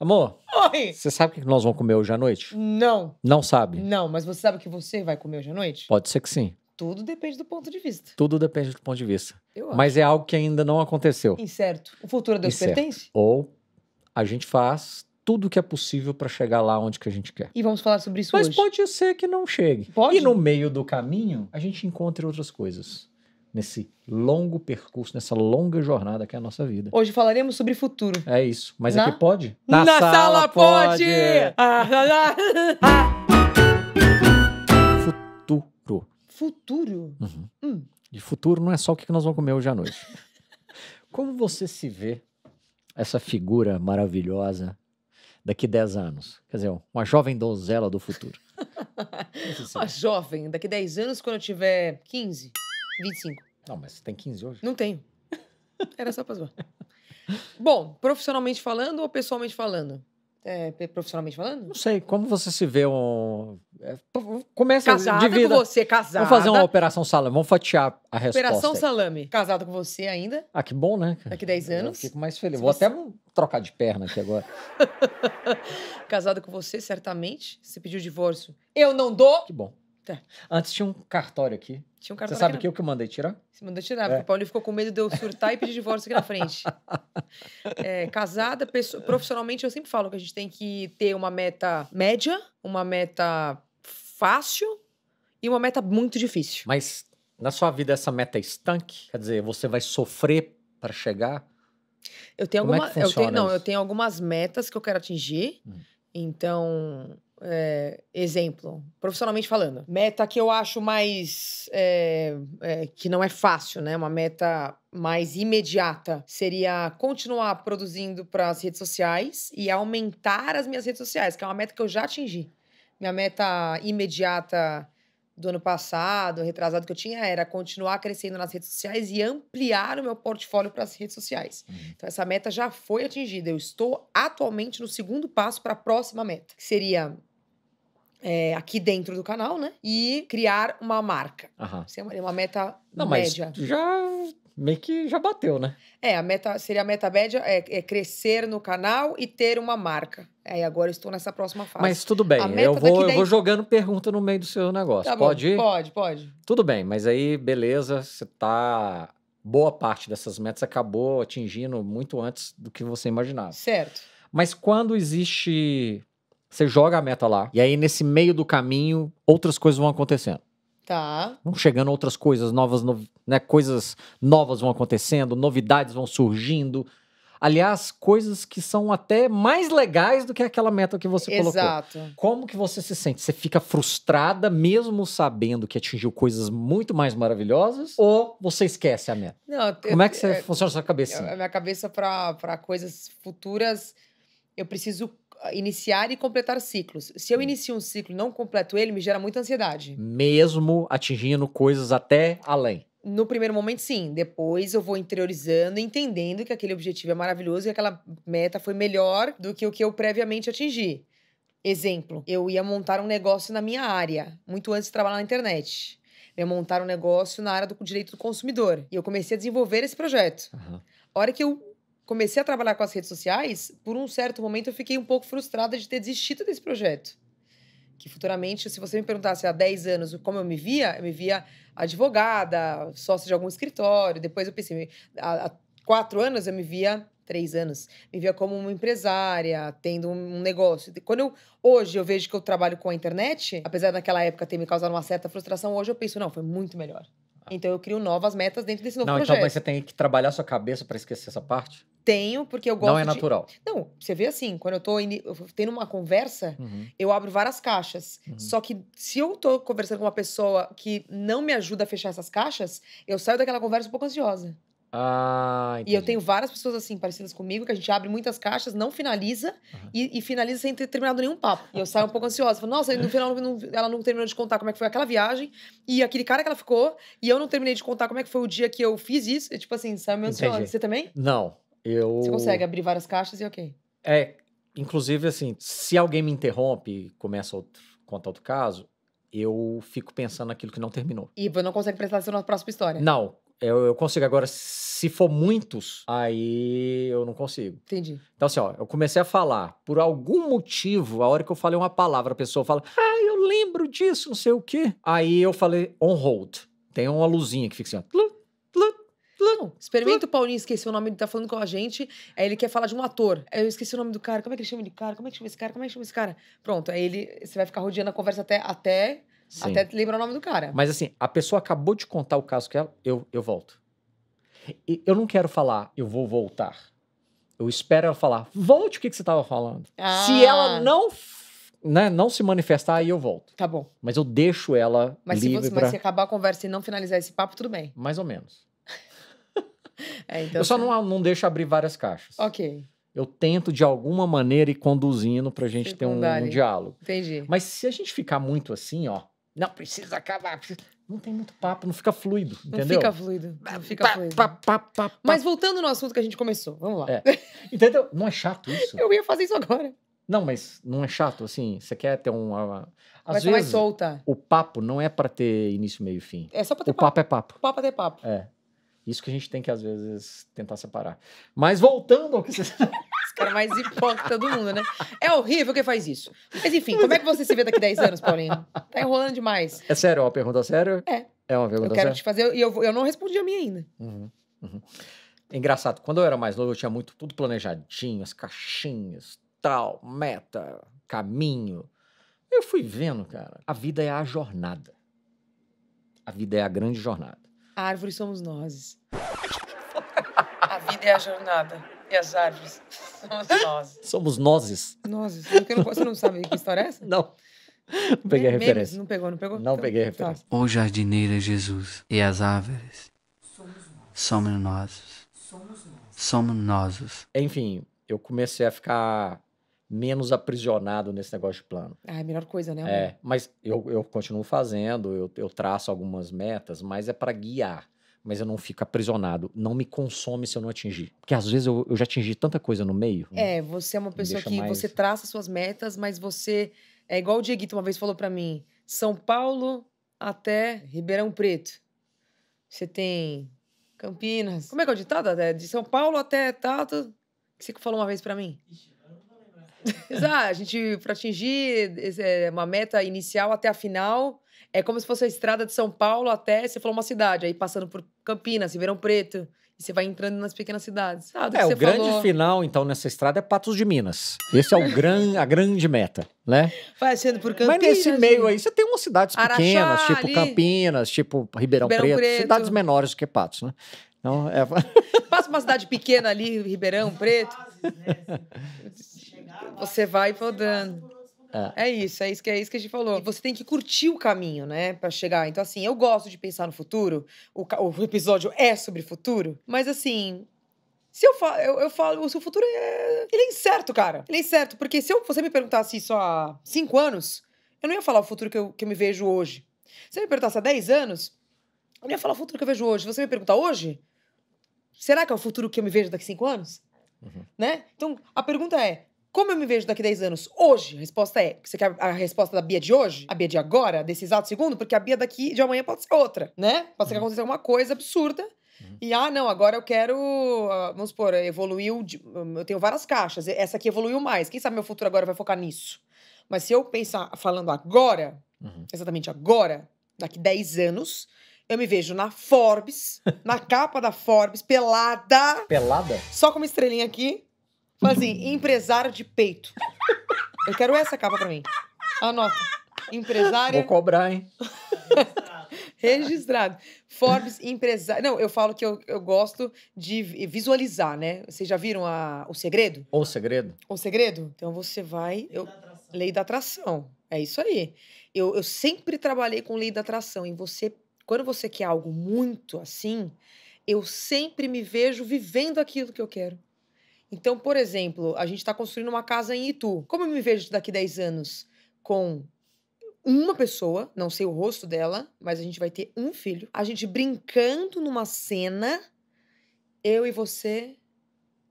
Amor, Oi! você sabe o que nós vamos comer hoje à noite? Não, Não sabe? não, mas você sabe o que você vai comer hoje à noite? Pode ser que sim. Tudo depende do ponto de vista. Tudo depende do ponto de vista. Eu acho. Mas é algo que ainda não aconteceu. Incerto. O futuro a é Deus Incerto. pertence? Ou a gente faz tudo o que é possível para chegar lá onde que a gente quer. E vamos falar sobre isso Mas hoje. pode ser que não chegue. Pode? E no meio do caminho, a gente encontre outras coisas nesse longo percurso, nessa longa jornada que é a nossa vida. Hoje falaremos sobre futuro. É isso. Mas Na... aqui pode? Na, Na sala, sala, pode! pode. Ah, futuro. Futuro? Uhum. Hum. E futuro não é só o que nós vamos comer hoje à noite. Como você se vê essa figura maravilhosa daqui 10 anos? Quer dizer, uma jovem donzela do futuro. uma jovem, daqui 10 anos, quando eu tiver 15. 25. Não, mas tem 15 hoje? Não tenho. Era só pra zoar. Bom, profissionalmente falando ou pessoalmente falando? É, profissionalmente falando? Não sei, como você se vê um. É, começa casada de com você, casada. Vamos fazer uma operação salame, vamos fatiar a resposta. Operação salame. Casada com você ainda. Ah, que bom, né? Daqui 10 anos. Eu fico mais feliz. Se Vou você... até trocar de perna aqui agora. casada com você, certamente. Você pediu divórcio. Eu não dou. Que bom. É. Antes tinha um cartório aqui. Tinha um cartório Você sabe o que eu que mandei tirar? Você mandou tirar, é. porque o Paulinho ficou com medo de eu surtar e pedir divórcio aqui na frente. É, casada, profissionalmente, eu sempre falo que a gente tem que ter uma meta média, uma meta fácil e uma meta muito difícil. Mas na sua vida essa meta é estanque? Quer dizer, você vai sofrer para chegar? Eu tenho é eu tenho, não, eu tenho algumas metas que eu quero atingir. Hum. Então, é, exemplo, profissionalmente falando. Meta que eu acho mais. É, é, que não é fácil, né? Uma meta mais imediata seria continuar produzindo para as redes sociais e aumentar as minhas redes sociais, que é uma meta que eu já atingi. Minha meta imediata do ano passado, retrasado que eu tinha, era continuar crescendo nas redes sociais e ampliar o meu portfólio para as redes sociais. Uhum. Então, essa meta já foi atingida. Eu estou atualmente no segundo passo para a próxima meta, que seria é, aqui dentro do canal, né? E criar uma marca. Aham. Isso é uma, é meta meta Não, média. Mas já meio que já bateu, né? É, a meta seria a meta média é, é crescer no canal e ter uma marca. Aí é, agora estou nessa próxima fase. Mas tudo bem, eu vou, dentro... eu vou jogando pergunta no meio do seu negócio. Tá pode bom, ir? Pode, pode. Tudo bem, mas aí beleza, você tá boa parte dessas metas acabou atingindo muito antes do que você imaginava. Certo. Mas quando existe você joga a meta lá. E aí, nesse meio do caminho, outras coisas vão acontecendo. Tá. Vão chegando outras coisas novas, no, né? Coisas novas vão acontecendo, novidades vão surgindo. Aliás, coisas que são até mais legais do que aquela meta que você colocou. Exato. Como que você se sente? Você fica frustrada mesmo sabendo que atingiu coisas muito mais maravilhosas? Ou você esquece a meta? Não, Como eu, é que você eu, é, funciona a sua cabeça? A minha cabeça para coisas futuras, eu preciso iniciar e completar ciclos. Se eu inicio um ciclo e não completo ele, me gera muita ansiedade. Mesmo atingindo coisas até além. No primeiro momento, sim. Depois eu vou interiorizando, entendendo que aquele objetivo é maravilhoso e aquela meta foi melhor do que o que eu previamente atingi. Exemplo, eu ia montar um negócio na minha área, muito antes de trabalhar na internet. Eu ia montar um negócio na área do direito do consumidor. E eu comecei a desenvolver esse projeto. Uhum. A hora que eu comecei a trabalhar com as redes sociais, por um certo momento eu fiquei um pouco frustrada de ter desistido desse projeto. Que futuramente, se você me perguntasse há 10 anos como eu me via, eu me via advogada, sócia de algum escritório. Depois eu pensei, há, há quatro anos eu me via três anos, me via como uma empresária, tendo um negócio. Quando eu, hoje eu vejo que eu trabalho com a internet, apesar daquela época ter me causado uma certa frustração, hoje eu penso, não, foi muito melhor. Ah. Então eu crio novas metas dentro desse novo não, então projeto. Não, então mas você tem que trabalhar sua cabeça para esquecer essa parte? Tenho, porque eu gosto. Não é natural. De... Não, você vê assim, quando eu tô in... tendo uma conversa, uhum. eu abro várias caixas. Uhum. Só que se eu tô conversando com uma pessoa que não me ajuda a fechar essas caixas, eu saio daquela conversa um pouco ansiosa. Ah, E eu tenho várias pessoas assim, parecidas comigo, que a gente abre muitas caixas, não finaliza uhum. e, e, finaliza sem ter terminado nenhum papo. E eu saio um pouco ansiosa. Falo, nossa, no final não, ela não terminou de contar como é que foi aquela viagem e aquele cara que ela ficou e eu não terminei de contar como é que foi o dia que eu fiz isso. E, tipo assim, sabe, meio ansiosa. Você também? Não, eu... Você consegue abrir várias caixas e ok. É, inclusive assim, se alguém me interrompe começa outro, conta outro caso, eu fico pensando naquilo que não terminou. E você não consegue prestar atenção na próxima história. Não, eu, eu consigo. Agora, se for muitos, aí eu não consigo. Entendi. Então, assim, ó, eu comecei a falar. Por algum motivo, a hora que eu falei uma palavra, a pessoa fala, ah, eu lembro disso, não sei o quê. Aí eu falei on hold. Tem uma luzinha que fica assim, ó. Experimenta o Paulinho, esquecer o nome, dele tá falando com a gente. Aí ele quer falar de um ator. Eu esqueci o nome do cara. Como é que ele chama de cara? Como é que chama esse cara? Como é que chama esse cara? Pronto, aí ele. Você vai ficar rodeando a conversa até. até Sim. Até lembra o nome do cara. Mas assim, a pessoa acabou de contar o caso que ela, eu, eu volto. E eu não quero falar, eu vou voltar. Eu espero ela falar, volte o que, que você estava falando. Ah. Se ela não né, não se manifestar, aí eu volto. Tá bom. Mas eu deixo ela mas livre se você, pra... Mas se acabar a conversa e não finalizar esse papo, tudo bem. Mais ou menos. é, então eu só você... Tá. não, não deixo abrir várias caixas. Ok. Eu tento, de alguma maneira, ir conduzindo pra gente Secundário. ter um, um diálogo. Entendi. Mas se a gente ficar muito assim, ó não, precisa acabar. Não tem muito papo, não fica fluido, entendeu? Não fica fluido. Não fica pa, fluido. Pa, pa, Mas voltando no assunto que a gente começou, vamos lá. É. Entendeu? Não é chato isso? Eu ia fazer isso agora. Não, mas não é chato, assim, você quer ter um... Uma... Às Vai vezes, mais solta. o papo não é para ter início, meio e fim. É só pra ter o papo. O papo é papo. O papo é ter papo. É. Isso que a gente tem que, às vezes, tentar separar. Mas voltando ao que você... cara mais hipócrita do mundo, né? É horrível quem faz isso. Mas enfim, como é que você se vê daqui 10 anos, Paulinho? Tá enrolando demais. É sério, é uma pergunta séria? É. É uma pergunta séria. Eu quero séria? te fazer, e eu, eu não respondi a minha ainda. Uhum, uhum. Engraçado, quando eu era mais novo, eu tinha muito tudo planejadinho, as caixinhas, tal, meta, caminho. Eu fui vendo, cara, a vida é a jornada. A vida é a grande jornada. A árvore somos nós. a vida é a jornada e as árvores. Somos nós. Somos nozes. Nozes. Você não sabe que história é essa? Não. Não peguei a referência. Não pegou, não pegou? Não então, peguei a tá. referência. Tá. O jardineiro é Jesus e as árvores somos nós. Somos nós. Somos nós. Enfim, eu comecei a ficar menos aprisionado nesse negócio de plano. Ah, é a melhor coisa, né? Amor? É, mas eu, eu continuo fazendo, eu, eu traço algumas metas, mas é para guiar mas eu não fico aprisionado. Não me consome se eu não atingir. Porque às vezes eu, eu já atingi tanta coisa no meio. É, né? você é uma pessoa que mais... você traça suas metas, mas você. É igual o Dieguito uma vez falou para mim: São Paulo até Ribeirão Preto. Você tem Campinas. Como é que é o ditado? É de São Paulo até Tato. Que você falou uma vez para mim? Exato, a gente, para atingir é, uma meta inicial até a final, é como se fosse a estrada de São Paulo até, você falou uma cidade, aí passando por Campinas, Ribeirão Preto, e você vai entrando nas pequenas cidades. Ah, é, o grande falou. final, então, nessa estrada é Patos de Minas. Esse é o gran, a grande meta, né? Vai sendo por Campinas. Mas nesse meio aí, você tem umas cidades Araxá, pequenas, tipo Campinas, tipo Ribeirão, Ribeirão Preto, Preto, cidades menores do que Patos, né? Então, é... Passa uma cidade pequena ali, Ribeirão Preto. Né? Você vai rodando. É. é. isso, é isso que é isso que a gente falou. E você tem que curtir o caminho, né, para chegar. Então assim, eu gosto de pensar no futuro. O, o episódio é sobre futuro, mas assim, se eu falo, eu, eu falo, o seu futuro é. Ele é incerto, cara. Ele é incerto, porque se eu, você me perguntasse isso há cinco anos, eu não ia falar o futuro que eu, que eu me vejo hoje. Se eu me perguntasse há dez anos, eu não ia falar o futuro que eu vejo hoje. Se você me perguntar hoje, será que é o futuro que eu me vejo daqui cinco anos? Uhum. Né? Então, a pergunta é: como eu me vejo daqui a 10 anos? Hoje? A resposta é. Você quer a resposta da Bia de hoje? A Bia de agora? Desse exato segundo? Porque a Bia daqui de amanhã pode ser outra, né? Pode ser que uhum. aconteça alguma coisa absurda. Uhum. E, ah, não, agora eu quero, ah, vamos supor, evoluiu, hum, eu tenho várias caixas, essa aqui evoluiu mais. Quem sabe meu futuro agora vai focar nisso? Mas se eu pensar falando agora, uhum. exatamente agora, daqui 10 anos, eu me vejo na Forbes, na capa da Forbes, pelada. Pelada? Só com uma estrelinha aqui Fala assim, empresário de peito. Eu quero essa capa pra mim. Anota. Empresária. Vou cobrar, hein? Registrado. Forbes empresário. Não, eu falo que eu, eu gosto de visualizar, né? Vocês já viram a, o segredo? O segredo. O segredo? Então você vai. Lei, eu... da, atração. lei da atração. É isso aí. Eu, eu sempre trabalhei com lei da atração. E você, quando você quer algo muito assim, eu sempre me vejo vivendo aquilo que eu quero. Então, por exemplo, a gente está construindo uma casa em Itu. Como eu me vejo daqui 10 anos? Com uma pessoa, não sei o rosto dela, mas a gente vai ter um filho. A gente brincando numa cena, eu e você,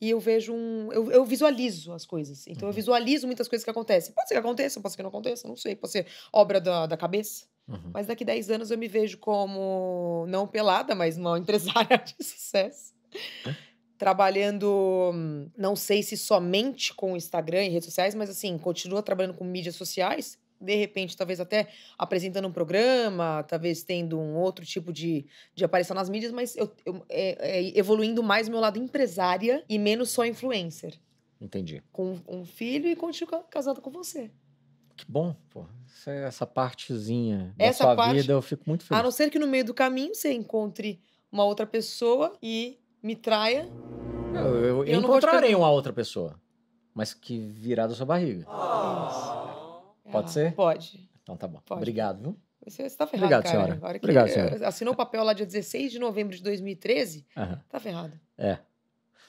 e eu vejo um. Eu, eu visualizo as coisas. Então, uhum. eu visualizo muitas coisas que acontecem. Pode ser que aconteça, pode ser que não aconteça, não sei. Pode ser obra da, da cabeça. Uhum. Mas daqui 10 anos eu me vejo como, não pelada, mas uma empresária de sucesso. É? trabalhando, não sei se somente com o Instagram e redes sociais, mas assim, continua trabalhando com mídias sociais, de repente, talvez até apresentando um programa, talvez tendo um outro tipo de, de aparição nas mídias, mas eu, eu é, é, evoluindo mais meu lado empresária e menos só influencer. Entendi. Com um filho e continuo casado com você. Que bom, pô. Essa, é essa partezinha da essa sua parte, vida, eu fico muito feliz. A não ser que no meio do caminho você encontre uma outra pessoa e me traia. Eu, eu, eu encontrarei uma outra pessoa, mas que virá da sua barriga. Oh. Pode ser? Pode. Então tá bom. Pode. Obrigado, viu? Você está ferrado, Obrigado, cara. Senhora. Agora Obrigado, senhora. Assinou o papel lá dia 16 de novembro de 2013, uhum. tá ferrado. É.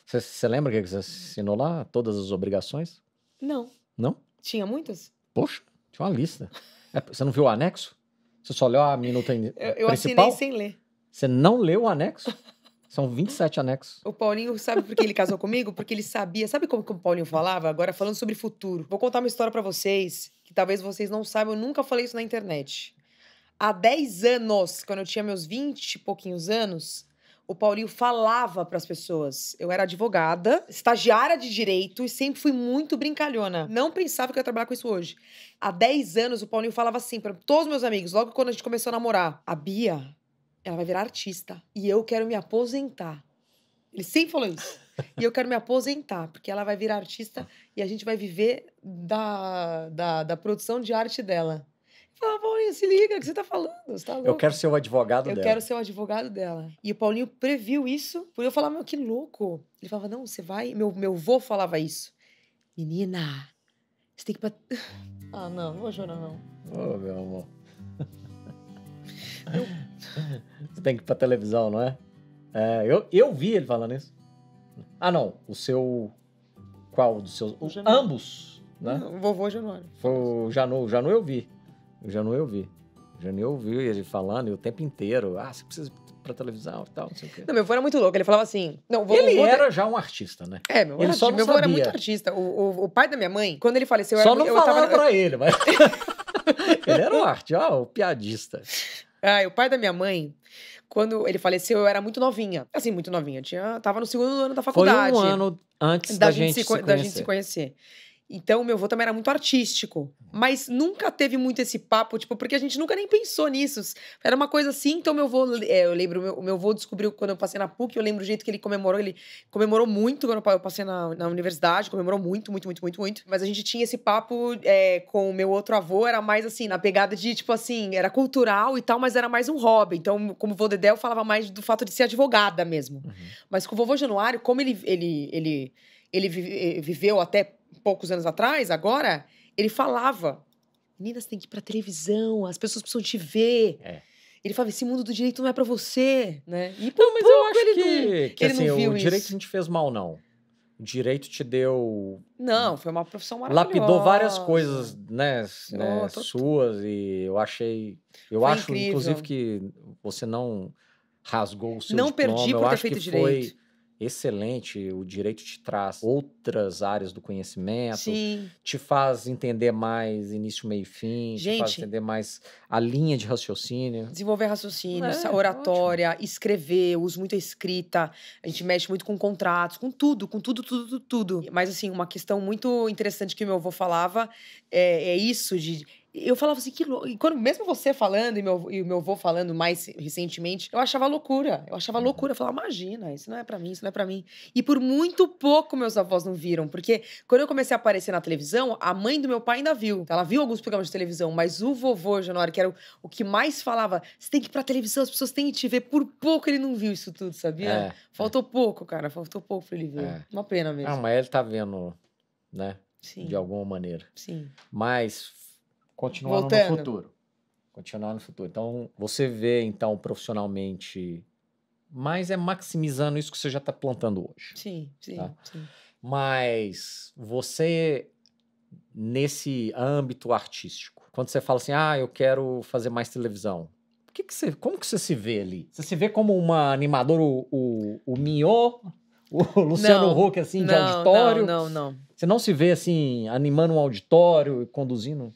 Você lembra o que você assinou lá? Todas as obrigações? Não. Não? Tinha muitas? Poxa, tinha uma lista. É, você é, não viu o anexo? Você só leu a minuta in... eu, eu principal? Eu assinei sem ler. Você não leu o anexo? São 27 anexos. O Paulinho sabe por que ele casou comigo? Porque ele sabia. Sabe como que o Paulinho falava? Agora falando sobre futuro. Vou contar uma história para vocês, que talvez vocês não saibam, eu nunca falei isso na internet. Há 10 anos, quando eu tinha meus 20 e pouquinhos anos, o Paulinho falava para as pessoas. Eu era advogada, estagiária de direito e sempre fui muito brincalhona. Não pensava que eu ia trabalhar com isso hoje. Há 10 anos o Paulinho falava assim para todos os meus amigos, logo quando a gente começou a namorar: "A Bia, ela vai virar artista. E eu quero me aposentar. Ele sempre falou isso. e eu quero me aposentar, porque ela vai virar artista e a gente vai viver da, da, da produção de arte dela. Fala, Paulinho, se liga, o que você tá falando? Você tá louco? Eu quero ser o advogado eu dela. Eu quero ser o advogado dela. E o Paulinho previu isso, por eu falar, meu, que louco. Ele falava, não, você vai. Meu, meu vô falava isso. Menina, você tem que. ah, não, não vou chorar, não. Ô, oh, meu amor. Eu você tem que ir pra televisão, não é? é eu, eu vi ele falando isso. Ah, não. O seu. Qual dos seus. O, ambos, né? o vovô Januário. Foi o Janu. O Janu eu vi. O Janu eu vi. O Janu eu vi ele falando e o tempo inteiro. Ah, você precisa pra televisão e tal, não sei o quê. Não, meu avô era muito louco. Ele falava assim. Não, ele era já um artista, né? É, meu avô, só meu avô era muito artista. O, o, o, pai da minha mãe, quando ele faleceu, só era Só não falava tava... pra ele, mas. ele era um artista, ó, o piadista. Ah, o pai da minha mãe, quando ele faleceu, eu era muito novinha. Assim, muito novinha. Tinha, tava no segundo ano da faculdade. Foi um ano antes da, da gente, se, se da gente se conhecer. Então, meu avô também era muito artístico. Mas nunca teve muito esse papo, tipo, porque a gente nunca nem pensou nisso. Era uma coisa assim, então meu avô... É, eu lembro, meu, meu avô descobriu quando eu passei na PUC, eu lembro o jeito que ele comemorou. Ele comemorou muito quando eu passei na, na universidade, comemorou muito, muito, muito, muito, muito. Mas a gente tinha esse papo é, com o meu outro avô, era mais assim, na pegada de, tipo assim, era cultural e tal, mas era mais um hobby. Então, como vô Dedé, eu falava mais do fato de ser advogada mesmo. Uhum. Mas com o vovô Januário, como ele... ele, ele ele eh, viveu até poucos anos atrás, agora, ele falava: meninas, tem que ir pra televisão, as pessoas precisam te ver. É. Ele falava, esse mundo do direito não é para você, né? E não, mas eu acho ele que, não, que ele assim, não viu o direito isso. gente fez mal, não. O direito te deu. Não, foi uma profissão maravilhosa. Lapidou várias coisas, né, né tô... suas e eu achei, eu foi acho incrível. inclusive que você não rasgou o seu Não diploma, perdi por ter feito direito. Foi excelente, o direito te traz outras áreas do conhecimento, Sim. te faz entender mais início, meio e fim, Gente, te faz entender mais a linha de raciocínio. Desenvolver raciocínio, é, oratória, ótimo. escrever, uso muito a escrita, a gente mexe muito com contratos, com tudo, com tudo, tudo, tudo, tudo. Mas, assim, uma questão muito interessante que meu avô falava é, é isso de eu falava assim, que louco. E quando, mesmo você falando e, meu, e o meu avô falando mais recentemente, eu achava loucura. Eu achava uhum. loucura. Eu falava, imagina, isso não é para mim, isso não é para mim. E por muito pouco meus avós não viram, porque quando eu comecei a aparecer na televisão, a mãe do meu pai ainda viu. ela viu alguns programas de televisão, mas o vovô, Januário, que era o, o que mais falava, você tem que ir pra televisão, as pessoas têm que te ver. Por pouco ele não viu isso tudo, sabia? É, é. faltou é. pouco, cara, faltou pouco pra ele ver. É. Uma pena mesmo. Ah, mas ele tá vendo, né? Sim. De alguma maneira. Sim. Mas continuar Voltando. no futuro. continuar no futuro. Então, você vê, então, profissionalmente, mas é maximizando isso que você já está plantando hoje. Sim, sim, tá? sim. Mas você, nesse âmbito artístico, quando você fala assim, ah, eu quero fazer mais televisão, que que você, como que você se vê ali? Você se vê como uma animadora, o, o, o Minho, o Luciano não, Huck, assim, não, de auditório? Não, não, não. Você não se vê, assim, animando um auditório e conduzindo?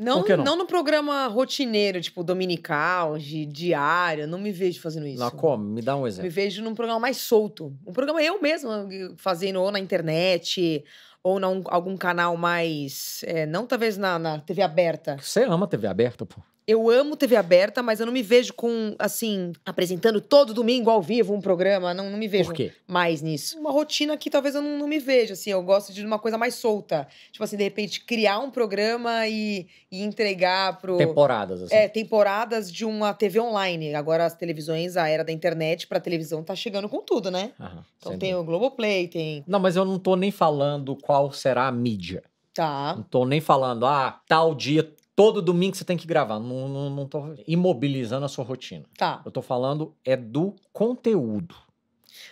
Não, não? não no programa rotineiro, tipo dominical, de, diário. Não me vejo fazendo isso. Lá como? Me dá um exemplo. Me vejo num programa mais solto. Um programa eu mesma eh, fazendo ou na internet ou em algum canal mais. É, não talvez na, na TV aberta. Você ama TV aberta, pô eu amo TV aberta, mas eu não me vejo com, assim, apresentando todo domingo ao vivo um programa. Não, não me vejo Por quê? mais nisso. Uma rotina que talvez eu não, não me veja, assim. Eu gosto de uma coisa mais solta. Tipo assim, de repente, criar um programa e, e entregar pro. Temporadas, assim. É, temporadas de uma TV online. Agora as televisões, a era da internet pra televisão tá chegando com tudo, né? Aham, então tem dúvida. o Globoplay, tem. Não, mas eu não tô nem falando qual será a mídia. Tá. Não tô nem falando, ah, tal dia todo domingo você tem que gravar. Não, não, não tô imobilizando a sua rotina. Tá. Eu tô falando é do conteúdo.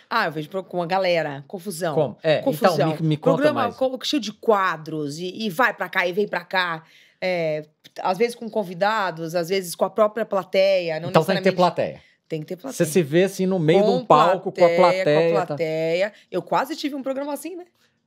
Ah, eu vejo com a galera, confusão. Como? É, então, confusão. então me, me conta Programa mais. Programa cheio de quadros e, e vai para cá e vem para cá. É, às vezes com convidados, às vezes com a própria plateia. então necessariamente... tem que ter plateia. Tem que ter plateia. Você se vê assim no meio com de um palco plateia, com a plateia. Com a plateia. Tá... Eu quase tive um programa assim, né?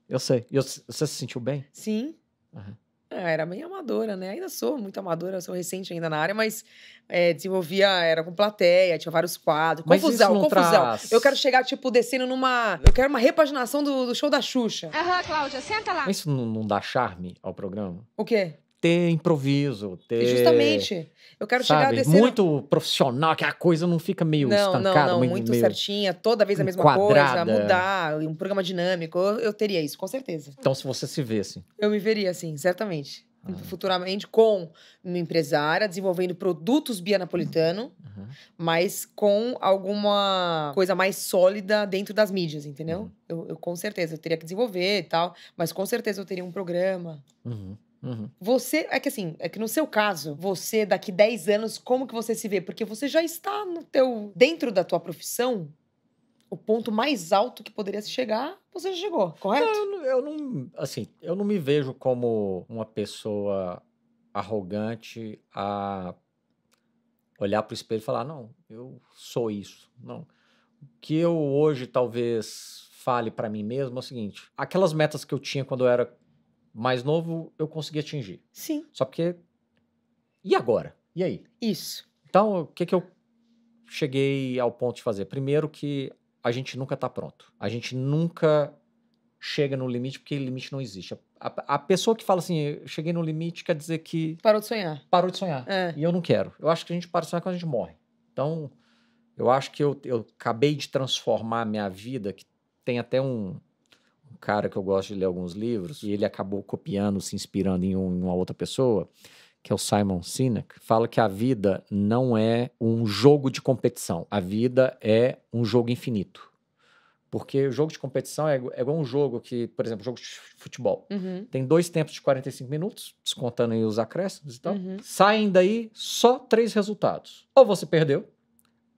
Eu sei. Eu, você se sentiu bem? Sim. Uhum. É, era bem amadora, né? Ainda sou muito amadora, sou recente ainda na área, mas é, desenvolvia, era com plateia, tinha vários quadros. Mas confusão, confusão. Traz... Eu quero chegar, tipo, descendo numa. Eu quero uma repaginação do, do show da Xuxa. Aham, uhum, Cláudia, senta lá. Mas isso não, não, dá charme ao programa? O quê? ter improviso, ter... Justamente. Eu quero sabe, chegar a descer... Muito profissional, que a coisa não fica meio não, estancada. Não, não, meio, muito certinha, toda vez a mesma quadrada. coisa, mudar, um programa dinâmico. Eu, eu, teria isso, com certeza. Então, se você se visse... Assim. Eu me veria, assim certamente. Ah. Futuramente com uma empresária, desenvolvendo produtos Bia Napolitano, uhum. mas com alguma coisa mais sólida dentro das mídias, entendeu? Uhum. Eu, eu, com certeza, eu teria que desenvolver e tal, mas com certeza eu teria um programa. Uhum. Uhum. Você, é que assim, é que no seu caso, você daqui 10 anos, como que você se vê? Porque você já está no teu, dentro da tua profissão, o ponto mais alto que poderia se chegar, você já chegou, correto? Não, eu não, assim, eu não me vejo como uma pessoa arrogante a olhar para o espelho e falar, não, eu sou isso. Não. O que eu hoje talvez fale para mim mesmo é o seguinte: aquelas metas que eu tinha quando eu era mais novo, eu consegui atingir. Sim. Só porque. E agora? E aí? Isso. Então, o que, que eu cheguei ao ponto de fazer? Primeiro, que a gente nunca está pronto. A gente nunca chega no limite, porque limite não existe. A, a, pessoa que fala assim, cheguei no limite, quer dizer que. Parou de sonhar. Parou de sonhar. É. E eu não quero. Eu acho que a gente para de sonhar quando a gente morre. Então, eu acho que eu, eu acabei de transformar a minha vida, que tem até um, um cara que eu gosto de ler alguns livros, e ele acabou copiando, se inspirando em, um, em uma outra pessoa, que é o Simon Sinek, fala que a vida não é um jogo de competição. A vida é um jogo infinito. Porque o jogo de competição é, é igual um jogo que, por exemplo, jogo de futebol. Uhum. Tem dois tempos de 45 minutos, descontando aí os acréscimos e tal. Uhum. Saem daí só três resultados. Ou você perdeu,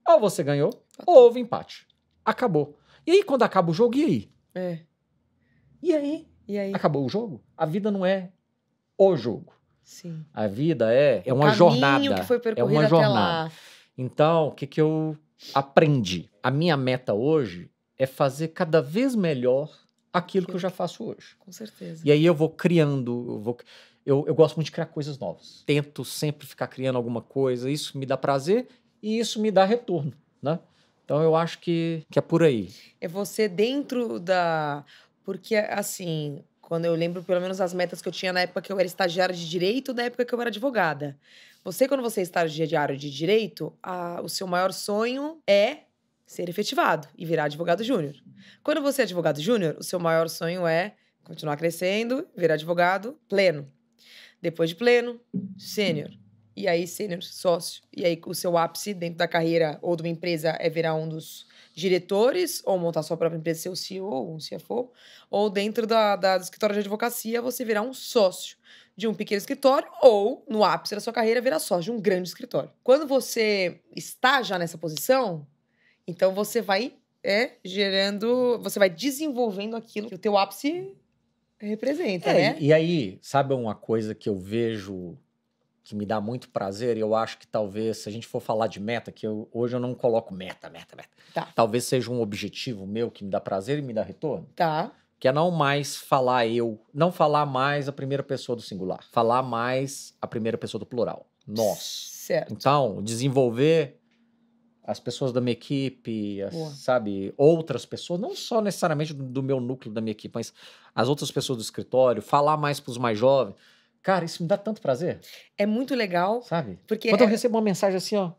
ou você ganhou, ou houve empate. Acabou. E aí, quando acaba o jogo, e aí? É. E aí? E aí? Acabou o jogo? A vida não é o jogo. Sim. A vida é, é uma jornada. é uma jornada. Então, o que, que eu aprendi? A minha meta hoje é fazer cada vez melhor aquilo que, que eu já faço hoje. Com certeza. E aí eu vou criando, eu vou. Eu, eu, gosto muito de criar coisas novas. Tento sempre ficar criando alguma coisa. Isso me dá prazer e isso me dá retorno, né? Então eu acho que, que é por aí. É você dentro da porque, assim, quando eu lembro pelo menos as metas que eu tinha na época que eu era estagiária de direito, da época que eu era advogada. Você, quando você é estagiário de direito, a, o seu maior sonho é ser efetivado e virar advogado júnior. Quando você é advogado júnior, o seu maior sonho é continuar crescendo, virar advogado pleno. Depois de pleno, sênior. E aí, sênior, sócio. E aí, o seu ápice dentro da carreira ou de uma empresa é virar um dos diretores, ou montar sua própria empresa, ser o CEO, um CFO, ou dentro da, da, do escritório de advocacia, você virar um sócio de um pequeno escritório, ou, no ápice da sua carreira, virar sócio de um grande escritório. Quando você está já nessa posição, então você vai é, gerando, você vai desenvolvendo aquilo que o teu ápice representa, é, né? E aí, sabe uma coisa que eu vejo que me dá muito prazer, e eu acho que talvez, se a gente for falar de meta, que eu, hoje eu não coloco meta, meta, meta. Tá. Talvez seja um objetivo meu que me dá prazer e me dá retorno. Tá. Que é não mais falar eu, não falar mais a primeira pessoa do singular, falar mais a primeira pessoa do plural. Nós. Certo. Então, desenvolver as pessoas da minha equipe, as, sabe, outras pessoas, não só necessariamente do, do meu núcleo da minha equipe, mas as outras pessoas do escritório, falar mais para os mais jovens Cara, isso me dá tanto prazer. É muito legal. Sabe? Porque Quando é... eu recebo uma mensagem assim, ó.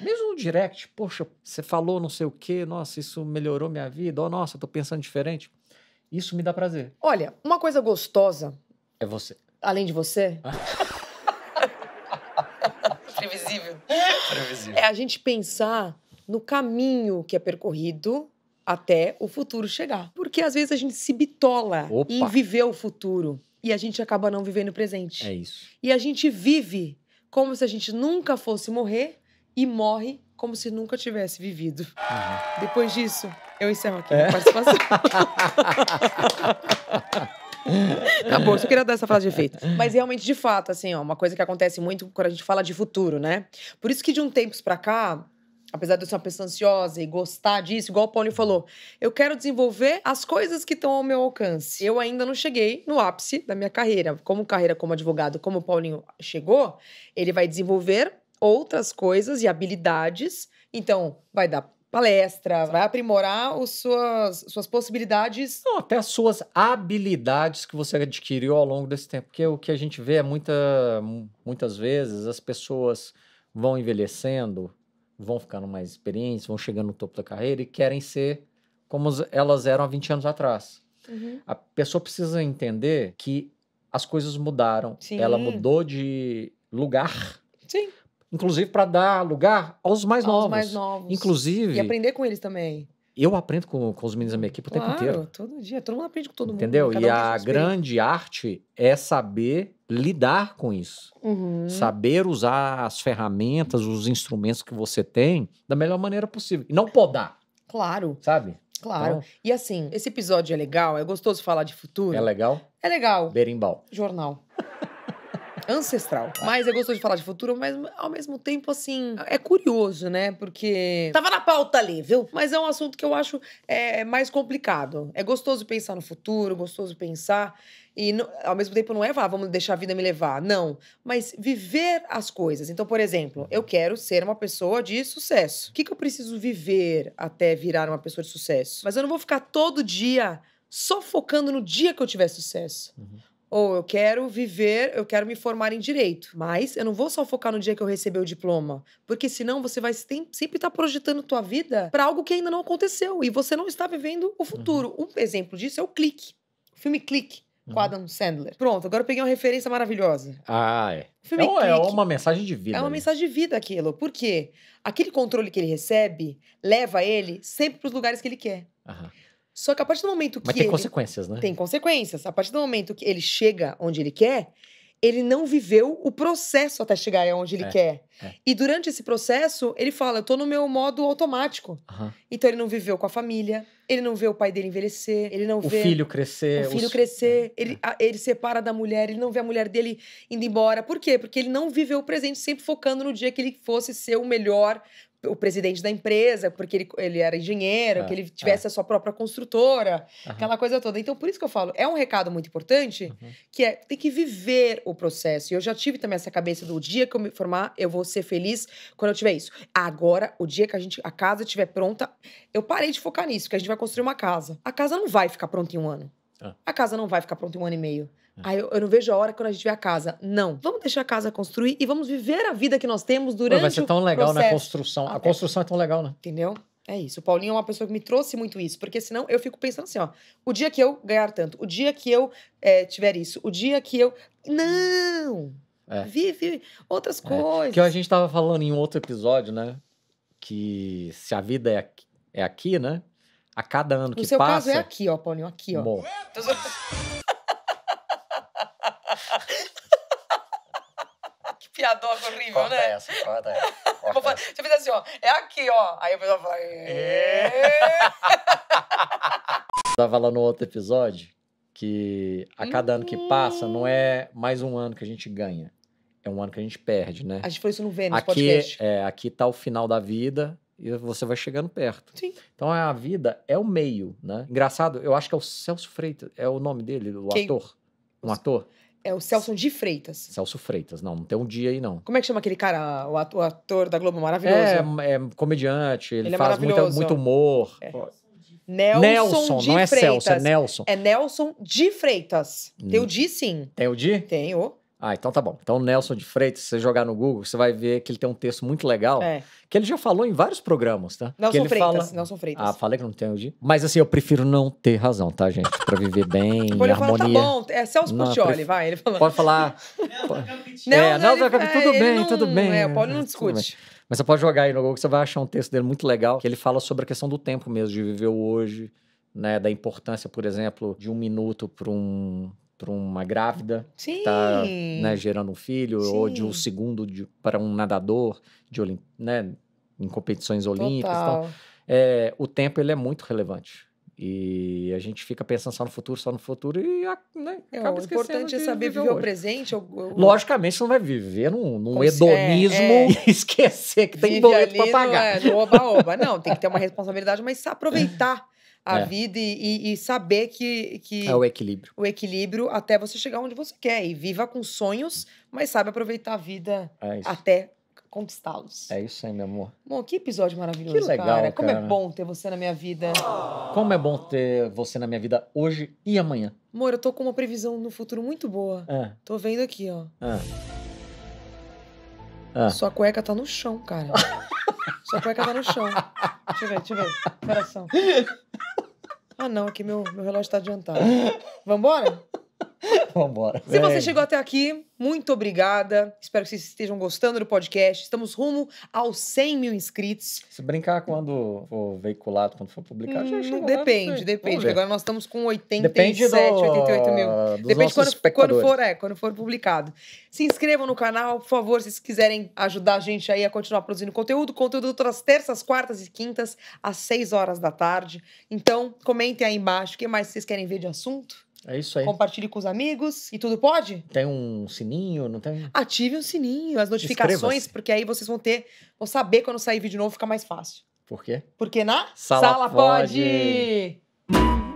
Mesmo no direct, poxa, você falou não sei o quê, nossa, isso melhorou minha vida, ó, oh, nossa, tô pensando diferente. Isso me dá prazer. Olha, uma coisa gostosa. É você. Além de você? Previsível. Previsível. É a gente pensar no caminho que é percorrido até o futuro chegar. Porque às vezes a gente se bitola Opa. em viver o futuro e a gente acaba não vivendo o presente. É isso. E a gente vive como se a gente nunca fosse morrer e morre como se nunca tivesse vivido. Uhum. Depois disso, eu encerro aqui é. a participação. tá bom, só queria dar essa frase de efeito. Mas realmente, de fato, assim, ó, uma coisa que acontece muito quando a gente fala de futuro, né? Por isso que de um tempo pra cá, apesar de eu ser uma pessoa ansiosa e gostar disso, igual o Paulinho falou, eu quero desenvolver as coisas que estão ao meu alcance. Eu ainda não cheguei no ápice da minha carreira. Como carreira como advogado, como o Paulinho chegou, ele vai desenvolver outras coisas e habilidades. Então, vai dar palestra, vai aprimorar os suas, suas possibilidades. Não, até as suas habilidades que você adquiriu ao longo desse tempo. Porque o que a gente vê é muita, muitas vezes as pessoas vão envelhecendo vão ficando mais experientes, vão chegando no topo da carreira e querem ser como elas eram há 20 anos atrás. Uhum. A pessoa precisa entender que as coisas mudaram. Sim. Ela mudou de lugar. Sim. Inclusive para dar lugar aos mais aos novos. mais novos. Inclusive. E aprender com eles também eu aprendo com, com os meninos da minha equipe claro, o tempo inteiro. todo dia. Todo mundo aprende com todo Entendeu? mundo. Entendeu? E um a grande arte é saber lidar com isso. Uhum. Saber usar as ferramentas, os instrumentos que você tem da melhor maneira possível. E não podar. Claro. Sabe? Claro. Então, e assim, esse episódio é legal, é gostoso falar de futuro. É legal? É legal. Berimbau. Jornal ancestral. Tá. Mas é gostoso de falar de futuro, mas ao mesmo tempo, assim, é curioso, né? Porque. Tava na pauta ali, viu? Mas é um assunto que eu acho é, é mais complicado. É gostoso pensar no futuro, gostoso pensar. E ao mesmo tempo não é vá, ah, vamos deixar a vida me levar. Não. Mas viver as coisas. Então, por exemplo, eu quero ser uma pessoa de sucesso. O que, que eu preciso viver até virar uma pessoa de sucesso? Mas eu não vou ficar todo dia só focando no dia que eu tiver sucesso. Uhum ou eu quero viver, eu quero me formar em direito, mas eu não vou só focar no dia que eu receber o diploma, porque senão você vai sempre estar tá projetando tua vida para algo que ainda não aconteceu e você não está vivendo o futuro. Uhum. Um exemplo disso é o Clique, o filme Clique. Uhum. Com Adam Sandler. Pronto, agora eu peguei uma referência maravilhosa. Ah, é. Filme então é, é uma mensagem de vida. É uma ali. mensagem de vida aquilo. Por quê? Aquele controle que ele recebe leva ele sempre para os lugares que ele quer. Uhum. Só que a partir do momento que. Mas tem ele... consequências, né? Tem consequências. A partir do momento que ele chega onde ele quer, ele não viveu o processo até chegar onde ele é, quer. É. E durante esse processo, ele fala: eu tô no meu modo automático. Uhum. Então ele não viveu com a família, ele não vê o pai dele envelhecer, ele não o vê. O filho crescer. O filho os... É, crescer, é, ele, a, ele separa da mulher, ele não vê a mulher dele indo embora. Por quê? Porque ele não viveu o presente, sempre focando no dia que ele fosse ser o melhor o presidente da empresa, porque ele, ele era engenheiro, é, que ele tivesse é. a sua própria construtora, uhum. aquela coisa toda. Então, por isso que eu falo, é um recado muito importante, uhum. que é, tem que viver o processo. E eu já tive também essa cabeça do dia que eu me formar, eu vou ser feliz quando eu tiver isso. Agora, o dia que a gente, a casa estiver pronta, eu parei de focar nisso, que a gente vai construir uma casa. A casa não vai ficar pronta em um ano. É. A casa não vai ficar pronta em um ano e meio. É. Aí eu, eu, não vejo a hora quando a gente vê a casa. Não. Vamos deixar a casa construir e vamos viver a vida que nós temos durante o Vai ser tão legal na construção. Até. A construção é tão legal, né? Entendeu? É isso. O Paulinho é uma pessoa que me trouxe muito isso, porque senão eu fico pensando assim, ó, o dia que eu ganhar tanto, o dia que eu é, tiver isso, o dia que eu. Não! É. Vive outras é. coisas. Que a gente estava falando em um outro episódio, né? Que se a vida é aqui, é aqui né? A cada ano no que passa. No seu caso é aqui, ó, Paulinho, aqui, ó. Bom. doca horrível, corta né? Essa, corta essa, corta falar, essa. Deixa eu fazer assim, ó. É aqui, ó. Aí o pessoal fala... É. É. Tava lá no outro episódio que a cada ano que passa não é hum. mais um ano que a gente ganha. É um ano que a gente perde, né? A gente foi isso no Vênus, aqui, podcast. É, aqui tá o final da vida e você vai chegando perto. Sim. Então a vida é o meio, né? Engraçado, eu acho que é o Celso Freitas, é o nome dele, o Quem? ator. Um ator. É o Celso de Freitas. Celso Freitas, não, não tem um dia aí, não. Como é que chama aquele cara, o ator, o ator da Globo maravilhoso? É, é, é comediante, ele, ele é faz é muito humor. É. Nelson, Nelson de não Freitas. é Celso, é Nelson. É Nelson de Freitas. Hum. Tem o hum. Di, sim. Tem o Di? Tem o. Ah, então tá bom. Então, Nelson de Freitas, se você jogar no Google, você vai ver que ele tem um texto muito legal, é. que ele já falou em vários programas, tá? Nelson que ele Freitas, fala... Nelson Freitas. Ah, falei que não tem onde. Mas assim, eu prefiro não ter razão, tá, gente? Pra viver bem, Pô, ele tá harmonia. Fala, tá bom, é Celso não, Puccioli, pref... vai, ele fala. Pode falar. Nelson, é, Nelson, ele... É, tudo ele bem, não... tudo bem. É, o Paulo não discute. Mas você pode jogar aí no Google, você vai achar um texto dele muito legal, que ele fala sobre a questão do tempo mesmo, de viver o hoje, né, da importância, por exemplo, de um minuto para um para uma grávida tá, né, Sim. que né, gerando um filho, Sim. ou de um segundo para um nadador de né, em competições olímpicas. Então, é, o tempo ele é muito relevante. E a gente fica pensando só no futuro, só no futuro e né, é, acaba O importante é saber viver, viver o presente. Ou, ou... Logicamente, você não vai viver num, num hedonismo é, é... e esquecer que tem boleto para pagar. É, no oba-oba. não, tem que ter uma responsabilidade, mas aproveitar. É. a é. vida e, e, saber que, que. É o equilíbrio. O equilíbrio até você chegar onde você quer. E viva com sonhos, mas sabe aproveitar a vida é até conquistá-los. É isso aí, meu amor. bom que episódio maravilhoso, que legal, cara. Como é cara. é bom ter você na minha vida. Como é bom ter você na minha vida hoje e amanhã. Amor, eu tô com uma previsão no futuro muito boa. É. Tô vendo aqui, ó. É. é. Sua cueca tá no chão, cara. Sua cueca tá no chão. Deixa eu ver, deixa eu ver. Coração. Ah, não, aqui meu, meu relógio tá adiantado. Vambora? Vambora. Se você chegou até aqui, muito obrigada. Espero que vocês estejam gostando do podcast. Estamos rumo aos 100 mil inscritos. Se brincar quando for veiculado, quando for publicado, hum, já chegou Depende, lá, depende. Agora nós estamos com 87, do... 88 mil. Ah, dos depende quando, quando, for, é, quando for publicado. Se inscrevam no canal, por favor, se vocês quiserem ajudar a gente aí a continuar produzindo conteúdo. Conteúdo todas terças, quartas e quintas, às 6 horas da tarde. Então, comentem aí embaixo o que mais vocês querem ver de assunto. É isso aí. Compartilhe com os amigos e tudo pode? Tem um sininho, não tem? Ative o sininho, as notificações, porque aí vocês vão ter, vão saber quando sair vídeo novo, fica mais fácil. Por quê? Porque na Sala, Sala pode. pode.